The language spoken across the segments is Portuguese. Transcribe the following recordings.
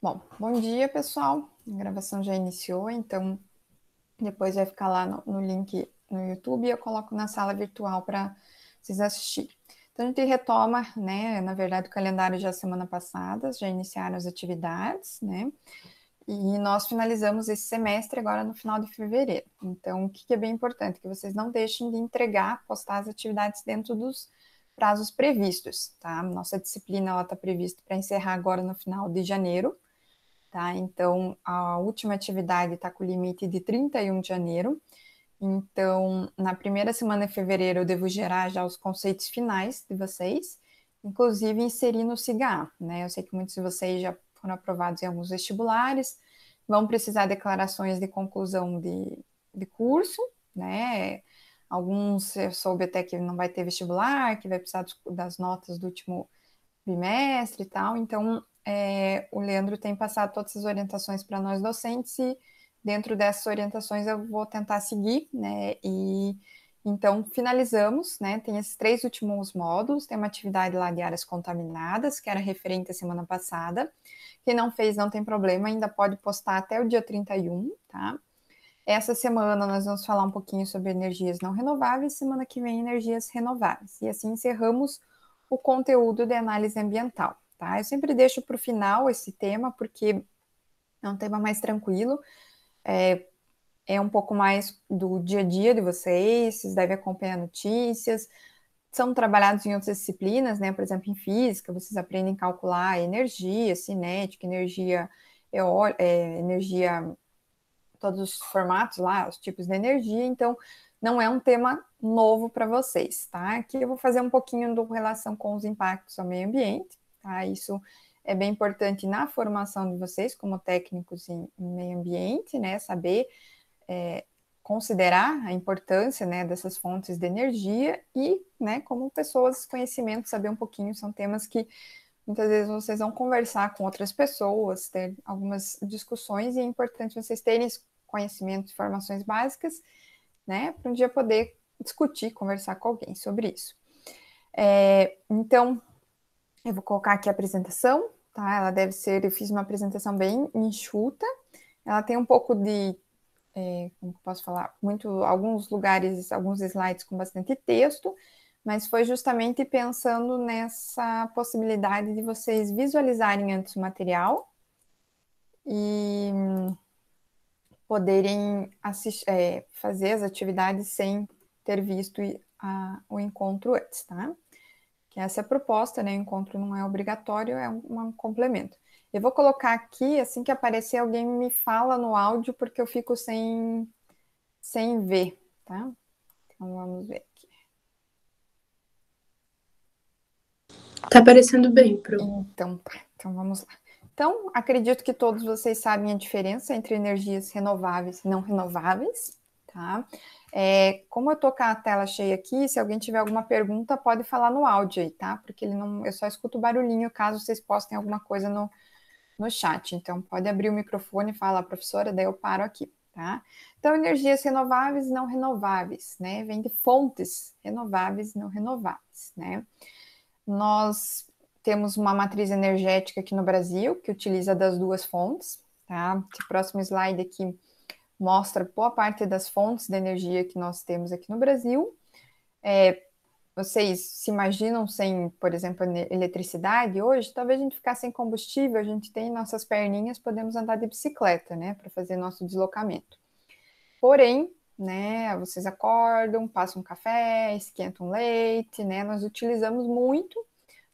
Bom, bom dia, pessoal. A gravação já iniciou, então depois vai ficar lá no, no link no YouTube e eu coloco na sala virtual para vocês assistirem. Então a gente retoma, né? Na verdade, o calendário já semana passada, já iniciaram as atividades, né? E nós finalizamos esse semestre agora no final de fevereiro. Então, o que é bem importante? Que vocês não deixem de entregar, postar as atividades dentro dos prazos previstos, tá? Nossa disciplina está prevista para encerrar agora no final de janeiro tá? Então, a última atividade está com limite de 31 de janeiro. Então, na primeira semana de fevereiro, eu devo gerar já os conceitos finais de vocês, inclusive inserir no CIGA, né? Eu sei que muitos de vocês já foram aprovados em alguns vestibulares, vão precisar declarações de conclusão de, de curso, né? Alguns eu soube até que não vai ter vestibular, que vai precisar das notas do último bimestre e tal. Então, é, o Leandro tem passado todas as orientações para nós docentes e dentro dessas orientações eu vou tentar seguir, né? E então finalizamos, né? Tem esses três últimos módulos, tem uma atividade lá de áreas contaminadas, que era referente à semana passada. Quem não fez não tem problema, ainda pode postar até o dia 31, tá? Essa semana nós vamos falar um pouquinho sobre energias não renováveis, semana que vem energias renováveis. E assim encerramos o conteúdo de análise ambiental tá? Eu sempre deixo para o final esse tema, porque é um tema mais tranquilo, é, é um pouco mais do dia a dia de vocês, vocês devem acompanhar notícias, são trabalhados em outras disciplinas, né? Por exemplo, em física, vocês aprendem a calcular energia, cinética, energia, é, energia, todos os formatos lá, os tipos de energia, então não é um tema novo para vocês, tá? Aqui eu vou fazer um pouquinho do relação com os impactos ao meio ambiente, Tá? Isso é bem importante na formação de vocês como técnicos em, em meio ambiente, né? Saber é, considerar a importância né, dessas fontes de energia e, né, como pessoas, conhecimento, saber um pouquinho, são temas que muitas vezes vocês vão conversar com outras pessoas, ter algumas discussões e é importante vocês terem conhecimento, informações básicas, né, para um dia poder discutir, conversar com alguém sobre isso. É, então, eu vou colocar aqui a apresentação, tá? Ela deve ser, eu fiz uma apresentação bem enxuta. Ela tem um pouco de, é, como posso falar, muito, alguns lugares, alguns slides com bastante texto, mas foi justamente pensando nessa possibilidade de vocês visualizarem antes o material e hum, poderem assistir, é, fazer as atividades sem ter visto a, o encontro antes, tá? Essa é a proposta, né? O encontro não é obrigatório, é um, um complemento. Eu vou colocar aqui, assim que aparecer, alguém me fala no áudio, porque eu fico sem, sem ver, tá? Então vamos ver aqui. Tá aparecendo bem, Pro. Então, tá. Então vamos lá. Então, acredito que todos vocês sabem a diferença entre energias renováveis e não renováveis, tá? É, como eu tô com a tela cheia aqui, se alguém tiver alguma pergunta, pode falar no áudio aí, tá? Porque ele não, eu só escuto barulhinho caso vocês postem alguma coisa no, no chat. Então, pode abrir o microfone e falar, professora, daí eu paro aqui, tá? Então, energias renováveis e não renováveis, né? Vem de fontes renováveis e não renováveis, né? Nós temos uma matriz energética aqui no Brasil que utiliza das duas fontes, tá? Esse próximo slide aqui mostra boa parte das fontes de energia que nós temos aqui no Brasil. É, vocês se imaginam sem, por exemplo, eletricidade hoje? Talvez a gente ficasse sem combustível, a gente tem nossas perninhas, podemos andar de bicicleta, né, para fazer nosso deslocamento. Porém, né, vocês acordam, passam um café, esquentam um leite, né, nós utilizamos muito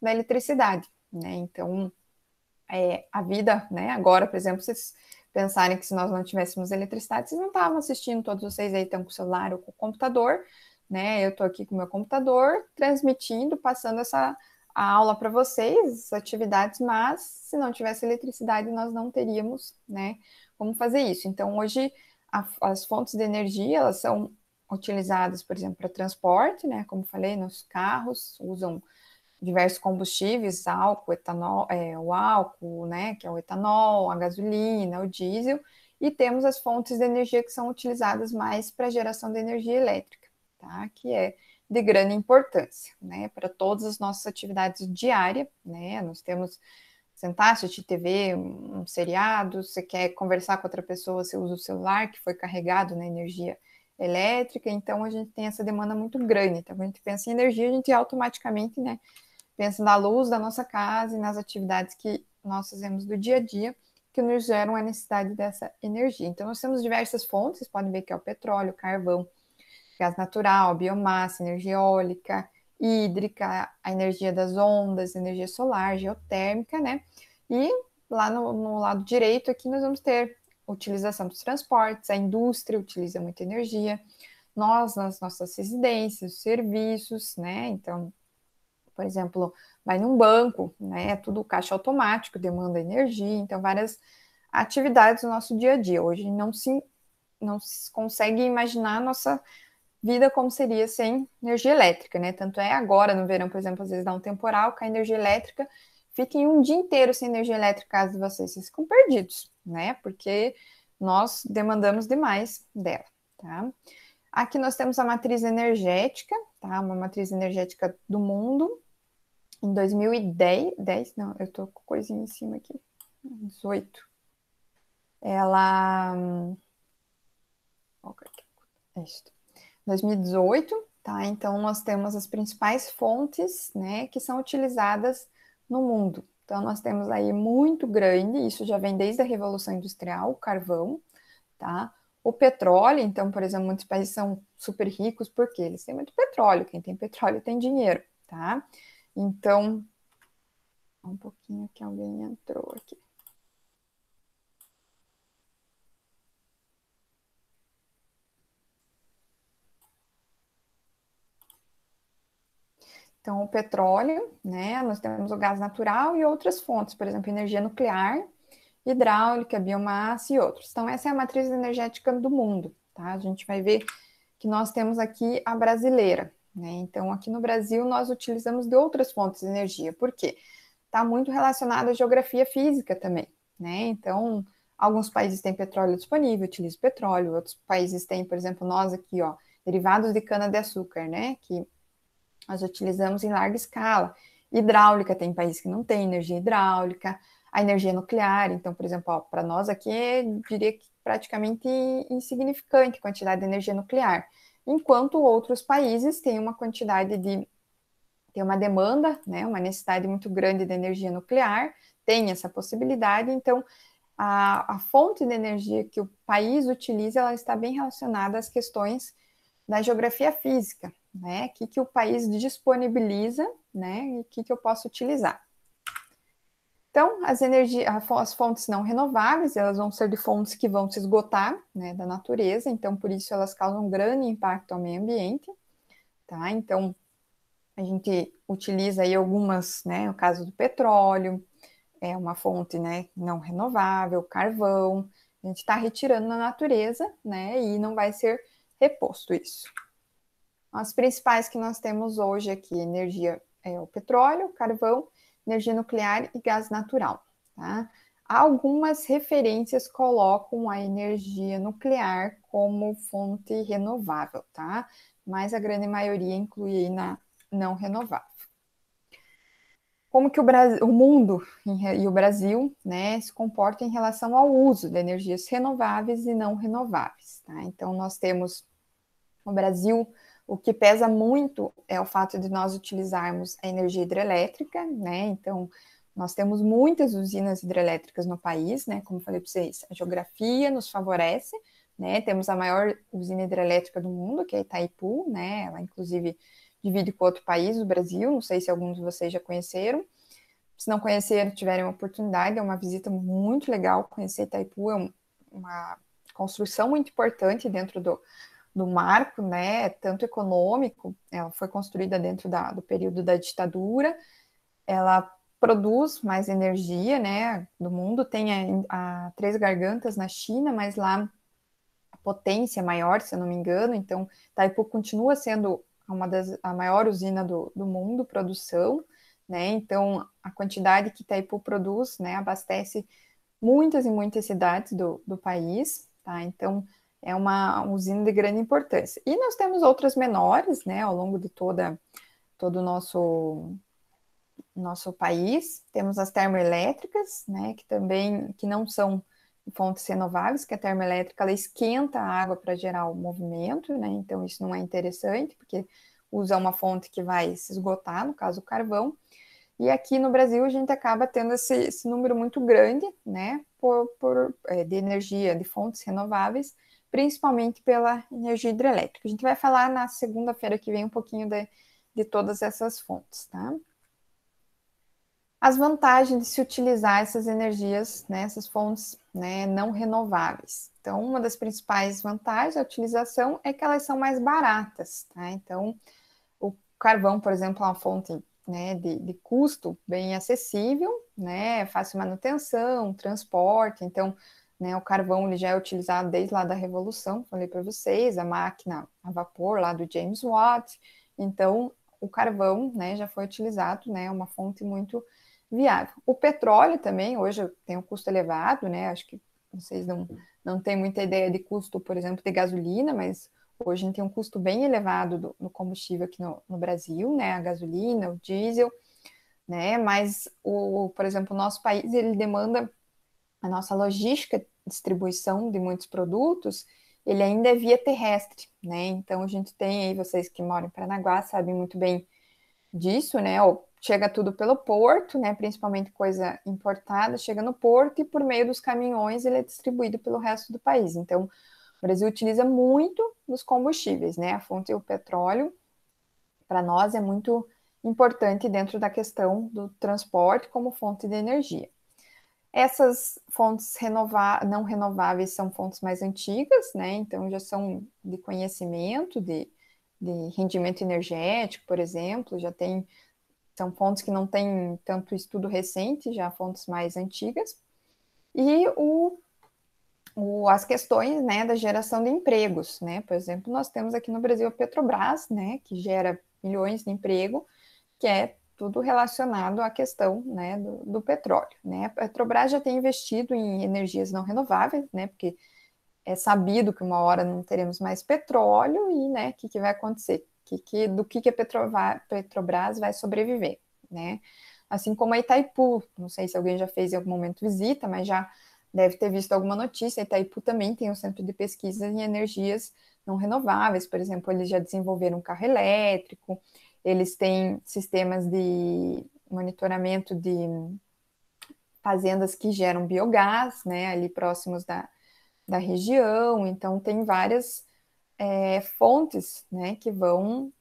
da eletricidade, né, então é, a vida, né, agora, por exemplo, vocês pensarem que se nós não tivéssemos eletricidade, vocês não estavam assistindo, todos vocês aí estão com o celular ou com o computador, né? Eu estou aqui com o meu computador transmitindo, passando essa aula para vocês, as atividades, mas se não tivesse eletricidade, nós não teríamos, né, como fazer isso. Então, hoje, a, as fontes de energia, elas são utilizadas, por exemplo, para transporte, né, como falei, nos carros, usam diversos combustíveis, álcool, etanol, é, o álcool, né, que é o etanol, a gasolina, o diesel, e temos as fontes de energia que são utilizadas mais para geração de energia elétrica, tá? Que é de grande importância, né, para todas as nossas atividades diárias, né? Nós temos sentar, assistir TV, um seriado, você quer conversar com outra pessoa, você usa o celular que foi carregado na energia elétrica, então a gente tem essa demanda muito grande. Então, quando a gente pensa em energia, a gente automaticamente, né, pensa na luz da nossa casa e nas atividades que nós fazemos do dia a dia, que nos geram a necessidade dessa energia. Então, nós temos diversas fontes, vocês podem ver que é o petróleo, carvão, gás natural, biomassa, energia eólica, hídrica, a energia das ondas, energia solar, geotérmica, né? E lá no, no lado direito aqui nós vamos ter utilização dos transportes, a indústria utiliza muita energia, nós nas nossas residências, serviços, né? Então, por exemplo, vai num banco, né? É tudo caixa automático, demanda energia, então várias atividades do nosso dia a dia. Hoje não se não se consegue imaginar a nossa vida como seria sem energia elétrica, né? Tanto é agora no verão, por exemplo, às vezes dá um temporal, cai energia elétrica, fiquem um dia inteiro sem energia elétrica caso vocês, vocês ficam perdidos, né? Porque nós demandamos demais dela, tá? Aqui nós temos a matriz energética, tá? Uma matriz energética do mundo, em 2010, 10, não, eu tô com coisinha em cima aqui, 18. Ela. Hum, é isso, 2018, tá? Então, nós temos as principais fontes, né, que são utilizadas no mundo. Então, nós temos aí muito grande, isso já vem desde a Revolução Industrial, o carvão, tá? O petróleo, então, por exemplo, muitos países são super ricos porque eles têm muito petróleo. Quem tem petróleo tem dinheiro, tá? Então, um pouquinho que alguém entrou aqui. Então, o petróleo, né? Nós temos o gás natural e outras fontes, por exemplo, energia nuclear, hidráulica, biomassa e outros. Então, essa é a matriz energética do mundo, tá? A gente vai ver que nós temos aqui a brasileira, né? Então, aqui no Brasil, nós utilizamos de outras fontes de energia, porque está muito relacionado à geografia física também. Né? Então, alguns países têm petróleo disponível, utilizam petróleo, outros países têm, por exemplo, nós aqui, ó, derivados de cana-de-açúcar, né? que nós utilizamos em larga escala. Hidráulica, tem países que não têm energia hidráulica, a energia nuclear, então, por exemplo, para nós aqui, eu diria que praticamente insignificante a quantidade de energia nuclear enquanto outros países têm uma quantidade de tem uma demanda, né, uma necessidade muito grande de energia nuclear, tem essa possibilidade, então a, a fonte de energia que o país utiliza, ela está bem relacionada às questões da geografia física, né, o que, que o país disponibiliza, né, e o que, que eu posso utilizar. Então, as, as fontes não renováveis, elas vão ser de fontes que vão se esgotar, né, da natureza, então por isso elas causam um grande impacto ao meio ambiente, tá? Então, a gente utiliza aí algumas, né, no caso do petróleo, é uma fonte, né, não renovável, carvão, a gente está retirando na natureza, né, e não vai ser reposto isso. As principais que nós temos hoje aqui, energia é o petróleo, carvão energia nuclear e gás natural. Tá? Algumas referências colocam a energia nuclear como fonte renovável, tá? Mas a grande maioria inclui na não renovável. Como que o, Brasil, o mundo e o Brasil né, se comportam em relação ao uso de energias renováveis e não renováveis, tá? Então, nós temos o Brasil o que pesa muito é o fato de nós utilizarmos a energia hidrelétrica, né? Então, nós temos muitas usinas hidrelétricas no país, né? Como falei para vocês, a geografia nos favorece, né? Temos a maior usina hidrelétrica do mundo, que é Itaipu, né? Ela, inclusive, divide com outro país, o Brasil. Não sei se alguns de vocês já conheceram. Se não conheceram, tiverem oportunidade, é uma visita muito legal conhecer Itaipu, é uma construção muito importante dentro do, do marco, né, tanto econômico, ela foi construída dentro da, do período da ditadura, ela produz mais energia, né, do mundo, tem a, a Três Gargantas na China, mas lá a potência é maior, se eu não me engano, então Taipu continua sendo uma das, a maior usina do, do mundo, produção, né, então a quantidade que Taipu produz, né, abastece muitas e muitas cidades do, do país, tá, então é uma usina de grande importância. E nós temos outras menores, né, ao longo de toda todo o nosso nosso país. Temos as termoelétricas, né, que também que não são fontes renováveis, que a termoelétrica ela esquenta a água para gerar o movimento, né? Então isso não é interessante, porque usa uma fonte que vai se esgotar, no caso o carvão. E aqui no Brasil a gente acaba tendo esse, esse número muito grande, né, por, por, é, de energia de fontes renováveis, principalmente pela energia hidrelétrica. A gente vai falar na segunda-feira que vem um pouquinho de, de todas essas fontes, tá? As vantagens de se utilizar essas energias, né, essas fontes né, não renováveis. Então, uma das principais vantagens da utilização é que elas são mais baratas, tá? Então, o carvão, por exemplo, é uma fonte né, de, de, custo bem acessível, né, fácil manutenção, transporte, então né? O carvão ele já é utilizado desde lá da Revolução, falei para vocês, a máquina a vapor lá do James Watt. Então, o carvão né, já foi utilizado, né, uma fonte muito viável. O petróleo também, hoje tem um custo elevado, né, acho que vocês não, não têm muita ideia de custo, por exemplo, de gasolina, mas hoje a gente tem um custo bem elevado do, combustível aqui no, no, Brasil, né, a gasolina, o diesel, né, mas, o, por exemplo, o nosso país, ele demanda a nossa logística distribuição de muitos produtos, ele ainda é via terrestre, né? Então a gente tem aí vocês que moram em Paranaguá sabem muito bem disso, né? Ou chega tudo pelo porto, né? Principalmente coisa importada chega no porto e por meio dos caminhões ele é distribuído pelo resto do país. Então o Brasil utiliza muito dos combustíveis, né? A fonte é o petróleo para nós é muito importante dentro da questão do transporte como fonte de energia. Essas fontes não renováveis são fontes mais antigas, né? Então já são de conhecimento, de, de rendimento energético, por exemplo, já tem são fontes que não têm tanto estudo recente, já fontes mais antigas. E o, o, as questões né, da geração de empregos, né? Por exemplo, nós temos aqui no Brasil a Petrobras, né, que gera milhões de emprego, que é tudo relacionado à questão né, do, do, petróleo. Né? A Petrobras já tem investido em energias não renováveis, né, porque é sabido que uma hora não teremos mais petróleo e o né, que, que vai acontecer? Que, que, do que, que a Petrova, Petrobras vai sobreviver. Né? Assim como a Itaipu, não sei se alguém já fez em algum momento visita, mas já deve ter visto alguma notícia, a Itaipu também tem um centro de pesquisa em energias não renováveis, por exemplo, eles já desenvolveram um carro elétrico, eles têm sistemas de monitoramento de fazendas que geram biogás, né, ali próximos da, da região, então tem várias é, fontes, né, que vão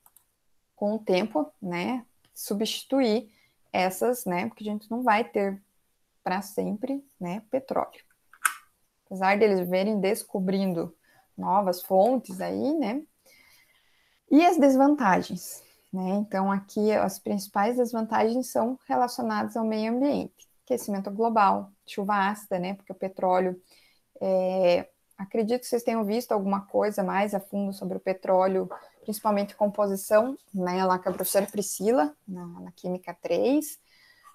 com o tempo, né, substituir essas, né, porque a gente não vai ter para sempre, né, petróleo. Apesar deles verem descobrindo novas fontes aí, né? E as desvantagens? Né? Então, aqui as principais desvantagens são relacionadas ao meio ambiente, aquecimento global, chuva ácida, né? Porque o petróleo. É... Acredito que vocês tenham visto alguma coisa mais a fundo sobre o petróleo, principalmente composição, né? Lá com a professora Priscila, na, na Química 3,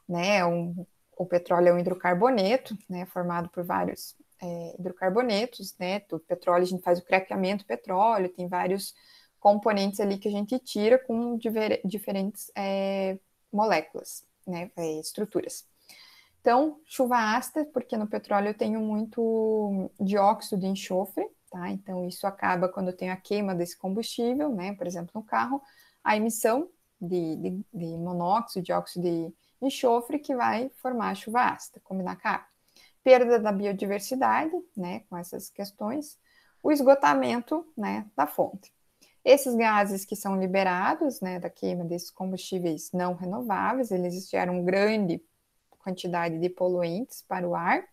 né? Um, o petróleo é um hidrocarboneto, né? Formado por vários é, hidrocarbonetos, né? Do petróleo a gente faz o craqueamento do petróleo, tem vários componentes ali que a gente tira com diver, diferentes é, moléculas, né, eh, estruturas. Então, chuva ácida, porque no petróleo eu tenho muito dióxido de enxofre, tá? Então, isso acaba quando eu tenho a queima desse combustível, né? Por exemplo, no carro, a emissão de, de, de monóxido, dióxido de enxofre, que vai formar a chuva ácida, combinar com a água. Perda da biodiversidade, né? Com essas questões. O esgotamento, né? Da fonte. Esses gases que são liberados né, da queima desses combustíveis não renováveis, eles geram grande quantidade de poluentes para o ar,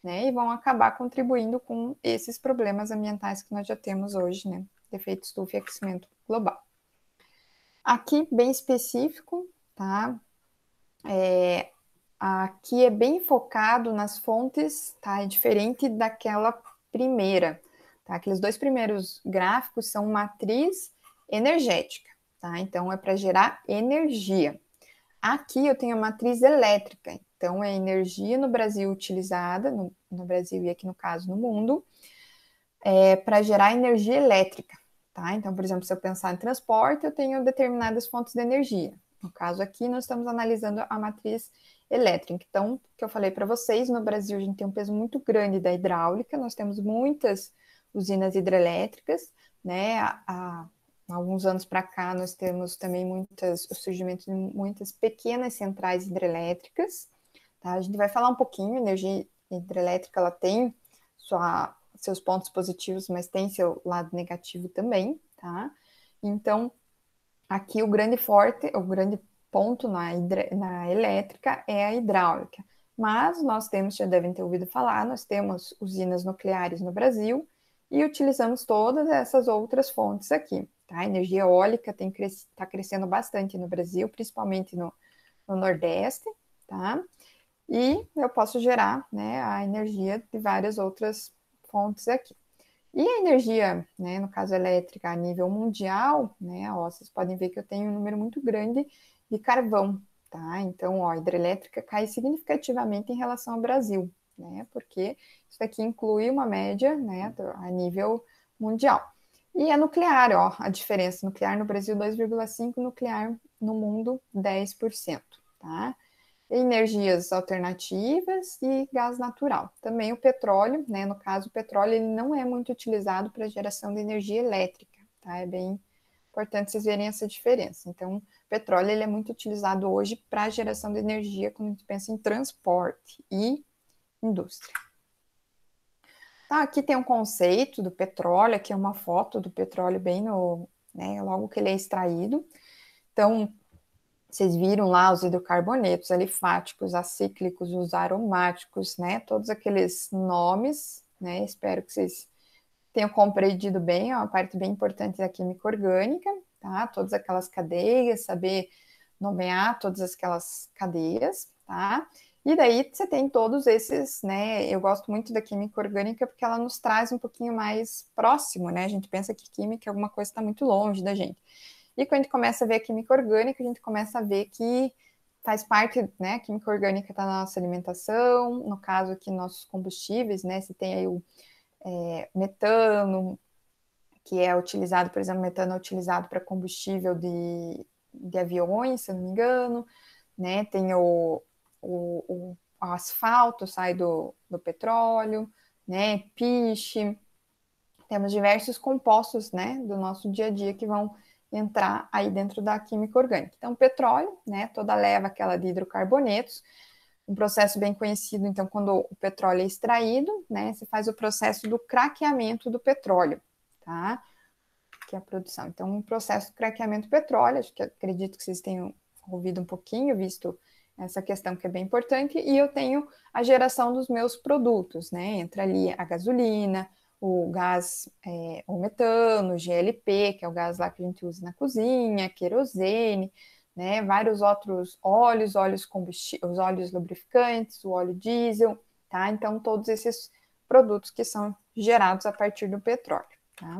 né, e vão acabar contribuindo com esses problemas ambientais que nós já temos hoje, né, defeito estufa e aquecimento global. Aqui, bem específico, tá, é, aqui é bem focado nas fontes, tá, é diferente daquela primeira, Tá? Aqueles dois primeiros gráficos são matriz energética, tá? Então é para gerar energia. Aqui eu tenho a matriz elétrica, então é energia no Brasil utilizada, no, no Brasil e aqui no caso no mundo, é, para gerar energia elétrica, tá? Então, por exemplo, se eu pensar em transporte, eu tenho determinadas fontes de energia. No caso aqui, nós estamos analisando a matriz elétrica. Então, que eu falei para vocês, no Brasil a gente tem um peso muito grande da hidráulica, nós temos muitas usinas hidrelétricas, né? Há, há alguns anos para cá nós temos também muitas, o surgimento de muitas pequenas centrais hidrelétricas, tá? A gente vai falar um pouquinho, energia hidrelétrica ela tem sua, seus pontos positivos, mas tem seu lado negativo também, tá? Então, aqui o grande forte, o grande ponto na, na elétrica é a hidráulica. Mas nós temos, já devem ter ouvido falar, nós temos usinas nucleares no Brasil, e utilizamos todas essas outras fontes aqui. Tá? A energia eólica está cres tá crescendo bastante no Brasil, principalmente no, no, Nordeste, tá? E eu posso gerar né, a energia de várias outras fontes aqui. E a energia, né, no caso elétrica, a nível mundial, né, ó, vocês podem ver que eu tenho um número muito grande de carvão, tá? Então, ó, a hidrelétrica cai significativamente em relação ao Brasil, né? Porque isso aqui inclui uma média, né, a nível mundial. E a é nuclear, ó, a diferença nuclear no Brasil 2,5, nuclear no mundo 10%, tá? Energias alternativas e gás natural. Também o petróleo, né, no caso o petróleo ele não é muito utilizado para geração de energia elétrica, tá? É bem importante vocês verem essa diferença. Então, petróleo ele é muito utilizado hoje para geração de energia quando a gente pensa em transporte e indústria. Tá, aqui tem um conceito do petróleo, aqui é uma foto do petróleo bem no, né, logo que ele é extraído. Então, vocês viram lá os hidrocarbonetos alifáticos, acíclicos, os aromáticos, né, todos aqueles nomes, né, espero que vocês tenham compreendido bem, é uma parte bem importante da química orgânica, tá, todas aquelas cadeias, saber nomear todas aquelas cadeias, tá, e daí você tem todos esses, né? Eu gosto muito da química orgânica porque ela nos traz um pouquinho mais próximo, né? A gente pensa que química é alguma coisa que está muito longe da gente. E quando a gente começa a ver a química orgânica, a gente começa a ver que faz parte, né? A química orgânica está na nossa alimentação, no caso aqui, nossos combustíveis, né? Se tem aí o é, metano, que é utilizado, por exemplo, metano é utilizado para combustível de, de aviões, se eu não me engano, né? Tem o o, o, asfalto sai do, do petróleo, né? Piche. Temos diversos compostos, né, do nosso dia a dia que vão entrar aí dentro da química orgânica. Então, petróleo, né, toda leva aquela de hidrocarbonetos, um processo bem conhecido, então, quando o petróleo é extraído, né, você faz o processo do craqueamento do petróleo, tá? Que é a produção. Então, um processo de craqueamento do petróleo, acho que acredito que vocês tenham ouvido um pouquinho, visto essa questão que é bem importante, e eu tenho a geração dos meus produtos, né? Entra ali a gasolina, o gás, é, o metano, o GLP, que é o gás lá que a gente usa na cozinha, querosene, né? Vários outros óleos, óleos combustíveis, os óleos lubrificantes, o óleo diesel, tá? Então, todos esses produtos que são gerados a partir do petróleo, tá?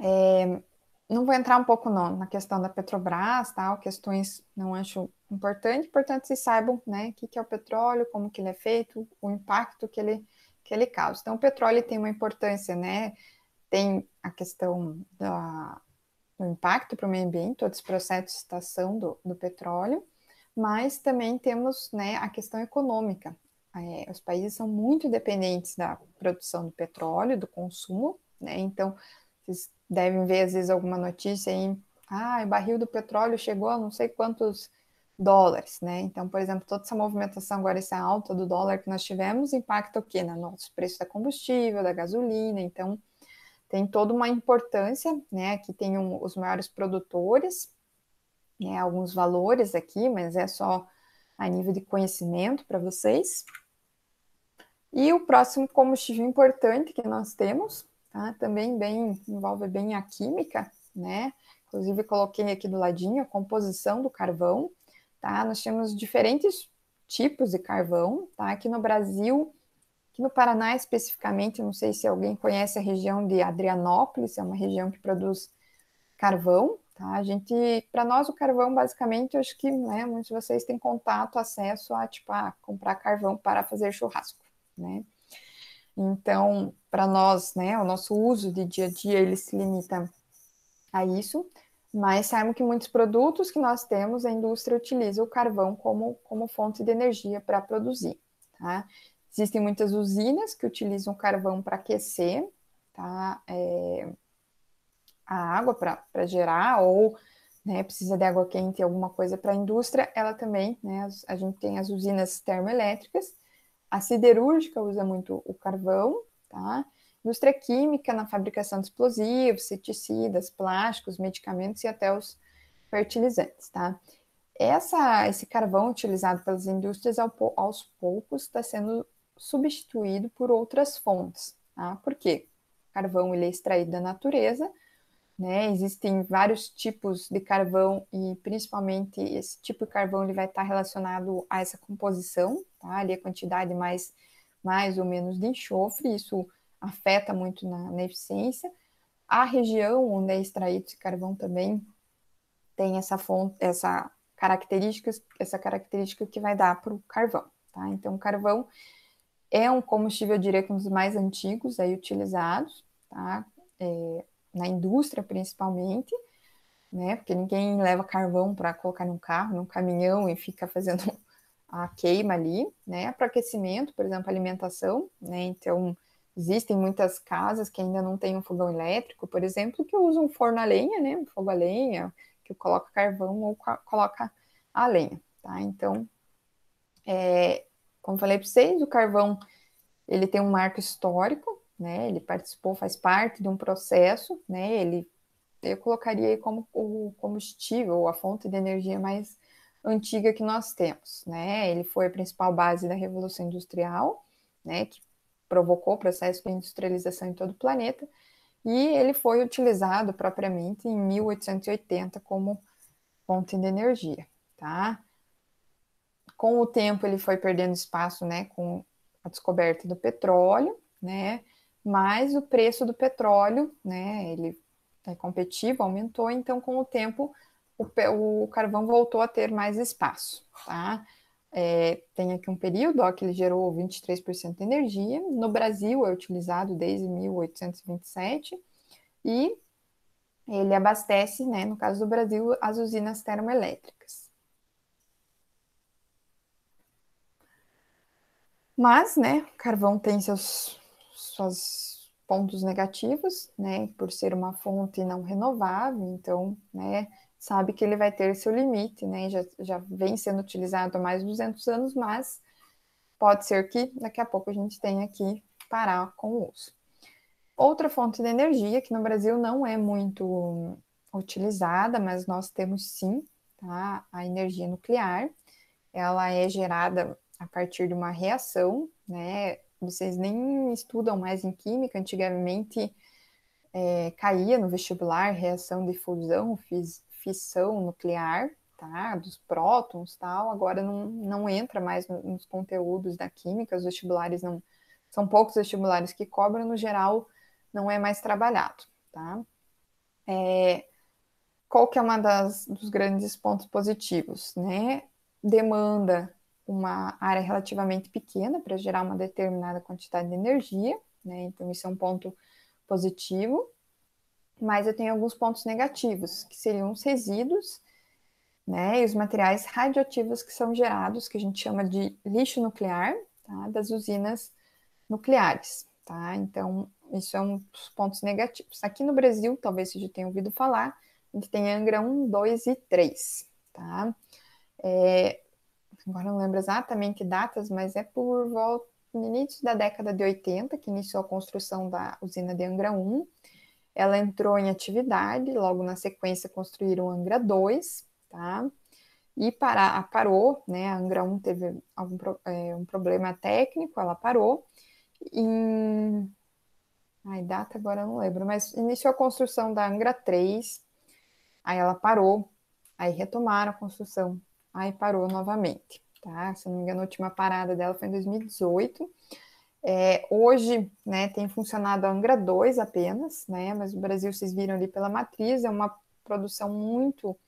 É, não vou entrar um pouco não, na questão da Petrobras, tal, questões não acho importante, portanto, vocês saibam né, o que, que é o petróleo, como que ele é feito, o impacto que ele, que ele causa. Então, o petróleo tem uma importância, né? Tem a questão da, do impacto para o meio ambiente, todos os processos de estação do, do petróleo, mas também temos né, a questão econômica. É, os países são muito dependentes da produção do petróleo, do consumo, né? Então, vocês devem ver, às vezes, alguma notícia aí. Ah, o barril do petróleo chegou a não sei quantos dólares, né? Então, por exemplo, toda essa movimentação agora, essa alta do dólar que nós tivemos, impacta o quê? na nosso preços da combustível, da gasolina. Então, tem toda uma importância, né? Aqui tem um, os maiores produtores, né? alguns valores aqui, mas é só a nível de conhecimento para vocês. E o próximo combustível importante que nós temos ah, também bem, envolve bem a química, né? Inclusive, coloquei aqui do ladinho a composição do carvão, tá? Nós temos diferentes tipos de carvão, tá? Aqui no Brasil, aqui no Paraná especificamente, não sei se alguém conhece a região de Adrianópolis, é uma região que produz carvão, tá? A gente, para nós o carvão basicamente, acho que, né, muitos de vocês têm contato, acesso a, tipo, a comprar carvão para fazer churrasco, né? Então, para nós, né, o nosso uso de dia a dia, ele se limita a isso, mas sabemos que muitos produtos que nós temos, a indústria utiliza o carvão como, como fonte de energia para produzir, tá? Existem muitas usinas que utilizam carvão para aquecer, tá? É, a água para gerar ou né, precisa de água quente, alguma coisa para a indústria, ela também, né, a gente tem as usinas termoelétricas, a siderúrgica usa muito o carvão, tá? Indústria química na fabricação de explosivos, ceticidas, plásticos, medicamentos e até os fertilizantes, tá? Essa, esse carvão utilizado pelas indústrias aos poucos está sendo substituído por outras fontes, tá? Por quê? O carvão ele é extraído da natureza, né? Existem vários tipos de carvão e principalmente esse tipo de carvão ele vai estar relacionado a essa composição, tá? Ali a quantidade mais mais ou menos de enxofre, isso afeta muito na, na eficiência. A região onde é extraído esse carvão também tem essa fonte, essa característica, essa característica que vai dar para o carvão, tá? Então, o carvão é um combustível direto um dos mais antigos aí utilizados, tá? É, na indústria principalmente, né? Porque ninguém leva carvão para colocar num carro, num caminhão e fica fazendo a queima ali, né? Para aquecimento, por exemplo, alimentação, né? Então, existem muitas casas que ainda não têm um fogão elétrico, por exemplo, que usam um forno a lenha, né? Um fogo a lenha, que coloca carvão ou coloca a lenha, tá? Então, é, como falei para vocês, o carvão ele tem um marco histórico, né? Ele participou, faz parte de um processo, né? Ele eu colocaria aí como o combustível, a fonte de energia mais antiga que nós temos, né? Ele foi a principal base da Revolução Industrial, né? Que provocou o processo de industrialização em todo o planeta e ele foi utilizado propriamente em 1880 como fonte de energia, tá? Com o tempo ele foi perdendo espaço, né? Com a descoberta do petróleo, né? mas o preço do petróleo, né, ele é competitivo, aumentou, então com o tempo o, o carvão voltou a ter mais espaço, tá? É, tem aqui um período ó, que ele gerou 23% de energia, no Brasil é utilizado desde 1827 e ele abastece, né, no caso do Brasil, as usinas termoelétricas. Mas, né, o carvão tem seus seus pontos negativos, né, por ser uma fonte não renovável, então, né, sabe que ele vai ter seu limite, né, já, já vem sendo utilizado há mais de 200 anos, mas pode ser que daqui a pouco a gente tenha que parar com o uso. Outra fonte de energia, que no Brasil não é muito utilizada, mas nós temos sim, tá? A energia nuclear. Ela é gerada a partir de uma reação, né? vocês nem estudam mais em química, antigamente é, caía no vestibular reação de fusão, fissão nuclear, tá? Dos prótons tal, agora não, não entra mais nos conteúdos da química, os vestibulares não. São poucos vestibulares que cobram, no geral, não é mais trabalhado, tá? É, qual que é uma das dos grandes pontos positivos, né? Demanda uma área relativamente pequena para gerar uma determinada quantidade de energia, né? Então, isso é um ponto positivo. Mas eu tenho alguns pontos negativos, que seriam os resíduos, né? E os materiais radioativos que são gerados, que a gente chama de lixo nuclear, tá? Das usinas nucleares, tá? Então, isso é um dos pontos negativos. Aqui no Brasil, talvez você já tenha ouvido falar, a gente tem Angra 1, 2 e 3, tá? É, agora não lembro exatamente datas, mas é por volta no início da década de 80 que iniciou a construção da usina de Angra 1. Ela entrou em atividade, logo na sequência construíram Angra 2, tá? E para, parou, né? A Angra 1 teve algum é, um problema técnico, ela parou. Em... Ai, data agora eu não lembro, mas iniciou a construção da Angra 3, aí ela parou, aí retomaram a construção aí parou novamente, tá? Se não me engano, a última parada dela foi em 2018. É, hoje, né, tem funcionado a Angra 2 apenas, né, mas o Brasil, vocês viram ali pela matriz, é uma produção muito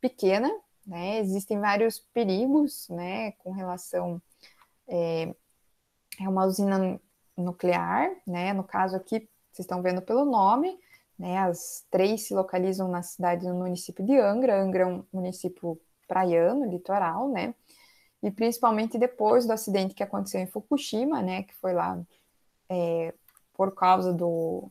pequena, né, existem vários perigos, né, com relação, é, é uma usina nuclear, né, no caso aqui, vocês estão vendo pelo nome, né, as três se localizam na cidade, no município de Angra, Angra é um município praiano, litoral, né? E principalmente depois do acidente que aconteceu em Fukushima, né? Que foi lá é, por causa do,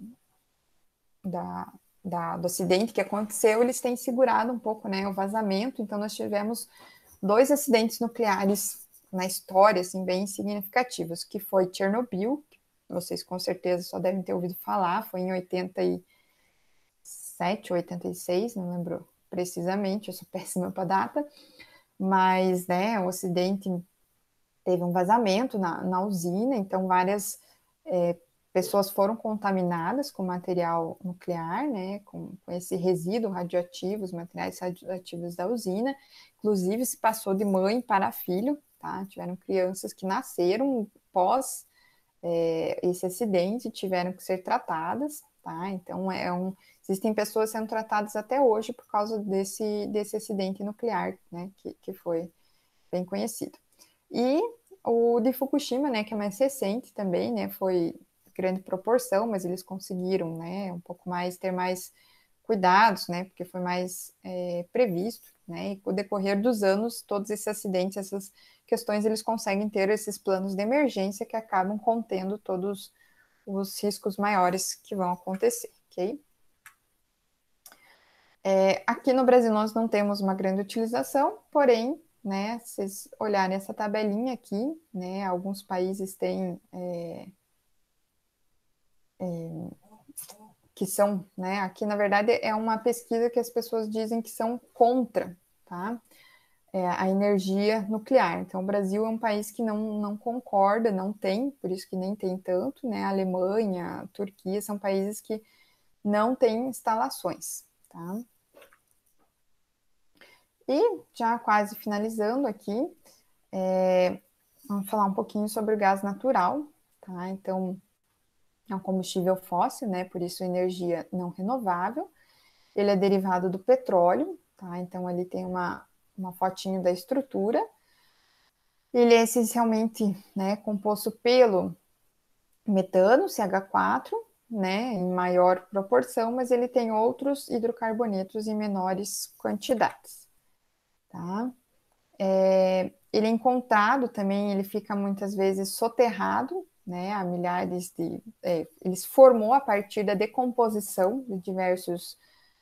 da, da, do acidente que aconteceu, eles têm segurado um pouco né, o vazamento. Então, nós tivemos dois acidentes nucleares na história, assim, bem significativos, que foi Chernobyl, vocês com certeza só devem ter ouvido falar, foi em 87, 86, não lembro precisamente, eu sou péssima para data, mas né, o acidente teve um vazamento na, na usina, então várias é, pessoas foram contaminadas com material nuclear, né, com, com esse resíduo radioativo, os materiais radioativos da usina, inclusive se passou de mãe para filho, tá? Tiveram crianças que nasceram pós é, esse acidente, tiveram que ser tratadas, tá? Então é um Existem pessoas sendo tratadas até hoje por causa desse, desse acidente nuclear, né, que, que foi bem conhecido. E o de Fukushima, né, que é mais recente também, né, foi grande proporção, mas eles conseguiram, né, um pouco mais, ter mais cuidados, né, porque foi mais é, previsto, né, e com o decorrer dos anos, todos esses acidentes, essas questões, eles conseguem ter esses planos de emergência que acabam contendo todos os riscos maiores que vão acontecer, ok? É, aqui no Brasil nós não temos uma grande utilização, porém, né, se vocês olharem essa tabelinha aqui, né, alguns países têm é, é, que são, né, aqui na verdade é uma pesquisa que as pessoas dizem que são contra, tá? É, a energia nuclear. Então, o Brasil é um país que não, não concorda, não tem, por isso que nem tem tanto, né? A Alemanha, a Turquia são países que não têm instalações. Tá? E já quase finalizando aqui, é, vamos falar um pouquinho sobre o gás natural, tá? Então, é um combustível fóssil, né? Por isso, energia não renovável. Ele é derivado do petróleo, tá? Então, ali tem uma, uma fotinho da estrutura. Ele é essencialmente né, composto pelo metano, CH4, né, em maior proporção, mas ele tem outros hidrocarbonetos em menores quantidades. Tá? É, ele é encontrado também, ele fica muitas vezes soterrado, né, há milhares de. É, ele se formou a partir da decomposição de diversos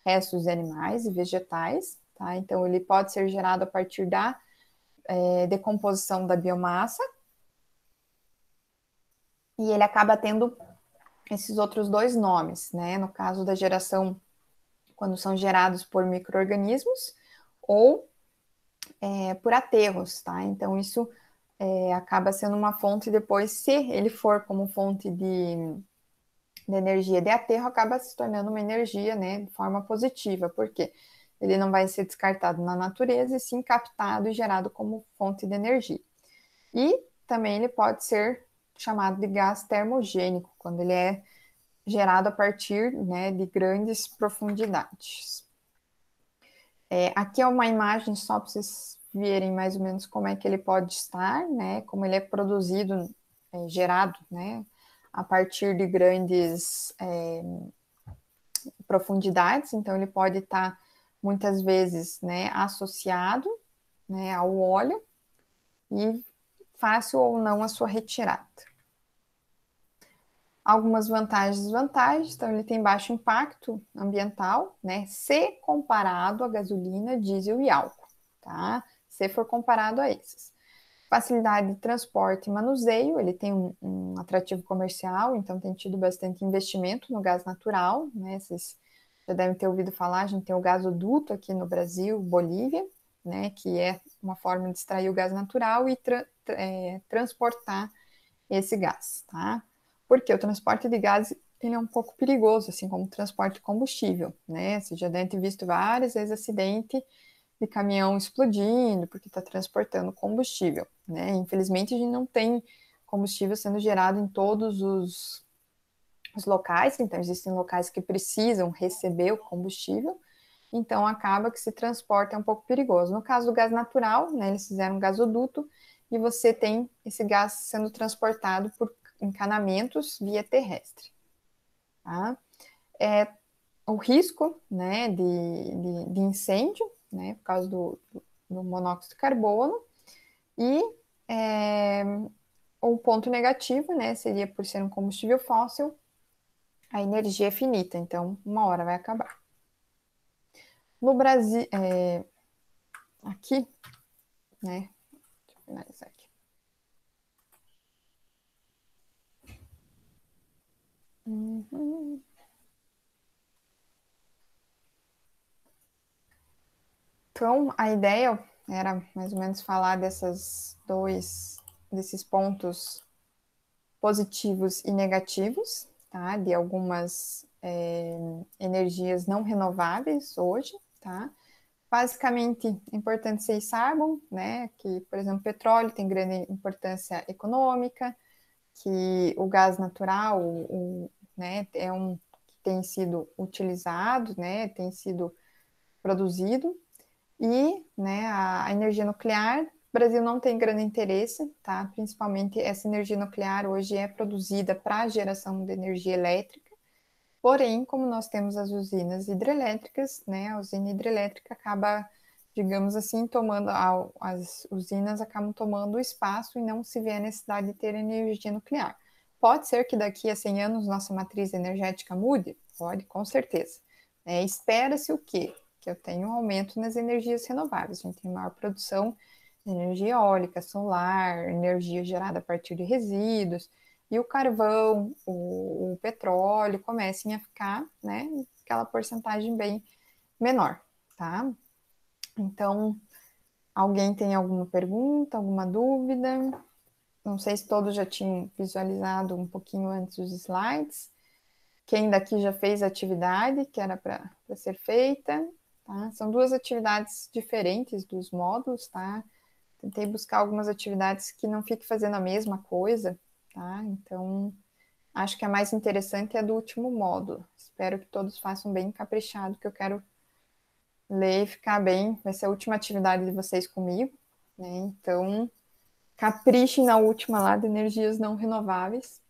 restos de animais e vegetais, tá? Então, ele pode ser gerado a partir da é, decomposição da biomassa. E ele acaba tendo esses outros dois nomes, né? No caso da geração, quando são gerados por micro-organismos ou é, por aterros, tá? Então, isso é, acaba sendo uma fonte depois, se ele for como fonte de, de energia de aterro, acaba se tornando uma energia, né? De forma positiva, porque ele não vai ser descartado na natureza e sim captado e gerado como fonte de energia. E também ele pode ser chamado de gás termogênico, quando ele é gerado a partir né, de grandes profundidades. É, aqui é uma imagem só para vocês verem mais ou menos como é que ele pode estar, né, como ele é produzido, é, gerado, né, a partir de grandes é, profundidades, então ele pode estar tá, muitas vezes, né, associado, né, ao óleo e fácil ou não a sua retirada. Algumas vantagens e desvantagens, então ele tem baixo impacto ambiental, né, se comparado a gasolina, diesel e álcool, tá? Se for comparado a esses. Facilidade de transporte e manuseio, ele tem um, um atrativo comercial, então tem tido bastante investimento no gás natural, né, já devem ter ouvido falar, a gente tem o gasoduto aqui no Brasil, Bolívia, né, que é uma forma de extrair o gás natural e tra é, transportar esse gás, tá? Porque o transporte de gás ele é um pouco perigoso, assim como o transporte de combustível, né? Você já deve ter visto várias vezes acidente de caminhão explodindo porque está transportando combustível, né? Infelizmente a gente não tem combustível sendo gerado em todos os, os locais, então existem locais que precisam receber o combustível, então acaba que se transporta é um pouco perigoso. No caso do gás natural, né, eles fizeram um gasoduto e você tem esse gás sendo transportado por encanamentos via terrestre. Tá? É, o risco né, de, de, de incêndio, né, por causa do, do monóxido de carbono, e é, o ponto negativo né, seria por ser um combustível fóssil, a energia é finita, então uma hora vai acabar. No Brasil, é, aqui, né? Deixa eu finalizar aqui. Uhum. Então, a ideia era mais ou menos falar dessas dois, desses pontos positivos e negativos, tá? De algumas é, energias não renováveis hoje tá? Basicamente, é importante vocês saibam, né, que, por exemplo, petróleo tem grande importância econômica, que o gás natural, o, o, né, é um que tem sido utilizado, né, tem sido produzido, e, né, a, a energia nuclear, o Brasil não tem grande interesse, tá? Principalmente essa energia nuclear hoje é produzida para a geração de energia elétrica, Porém, como nós temos as usinas hidrelétricas, né, a usina hidrelétrica acaba, digamos assim, tomando, as usinas acabam tomando o espaço e não se vê a necessidade de ter energia nuclear. Pode ser que daqui a 100 anos nossa matriz energética mude? Pode, com certeza. É, Espera-se o quê? Que eu tenha um aumento nas energias renováveis, a gente tem maior produção de energia eólica, solar, energia gerada a partir de resíduos, e o carvão, o, o petróleo comecem a ficar, né, aquela porcentagem bem menor, tá? Então, alguém tem alguma pergunta, alguma dúvida? Não sei se todos já tinham visualizado um pouquinho antes os slides. Quem daqui já fez a atividade que era para ser feita? Tá? São duas atividades diferentes dos módulos, tá? Tentei buscar algumas atividades que não fique fazendo a mesma coisa, tá? Então, acho que a mais interessante é a do último módulo. Espero que todos façam bem caprichado, que eu quero ler e ficar bem. Vai ser a última atividade de vocês comigo, né? Então, caprichem na última lá de energias não renováveis,